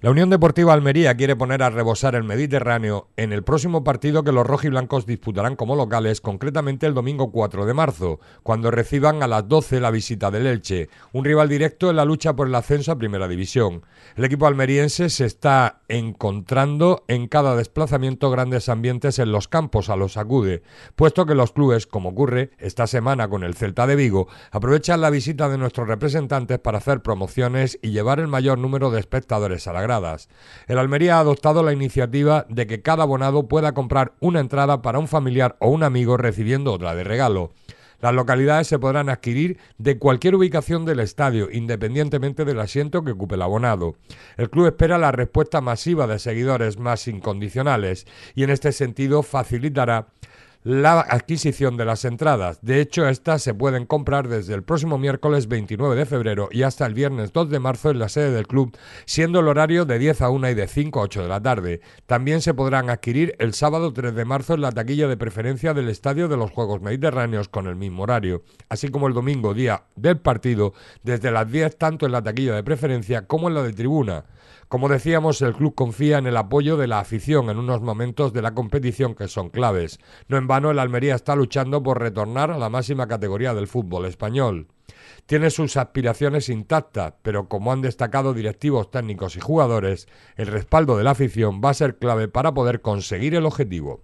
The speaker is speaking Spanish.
La Unión Deportiva Almería quiere poner a rebosar el Mediterráneo en el próximo partido que los rojiblancos disputarán como locales, concretamente el domingo 4 de marzo, cuando reciban a las 12 la visita del Elche, un rival directo en la lucha por el ascenso a Primera División. El equipo almeriense se está encontrando en cada desplazamiento grandes ambientes en los campos a los acude, puesto que los clubes, como ocurre esta semana con el Celta de Vigo, aprovechan la visita de nuestros representantes para hacer promociones y llevar el mayor número de espectadores a la el Almería ha adoptado la iniciativa de que cada abonado pueda comprar una entrada para un familiar o un amigo recibiendo otra de regalo. Las localidades se podrán adquirir de cualquier ubicación del estadio, independientemente del asiento que ocupe el abonado. El club espera la respuesta masiva de seguidores más incondicionales y en este sentido facilitará la adquisición de las entradas. De hecho, estas se pueden comprar desde el próximo miércoles 29 de febrero y hasta el viernes 2 de marzo en la sede del club, siendo el horario de 10 a 1 y de 5 a 8 de la tarde. También se podrán adquirir el sábado 3 de marzo en la taquilla de preferencia del Estadio de los Juegos Mediterráneos con el mismo horario, así como el domingo día del partido desde las 10 tanto en la taquilla de preferencia como en la de tribuna como decíamos, el club confía en el apoyo de la afición en unos momentos de la competición que son claves. No en vano, el Almería está luchando por retornar a la máxima categoría del fútbol español. Tiene sus aspiraciones intactas, pero como han destacado directivos técnicos y jugadores, el respaldo de la afición va a ser clave para poder conseguir el objetivo.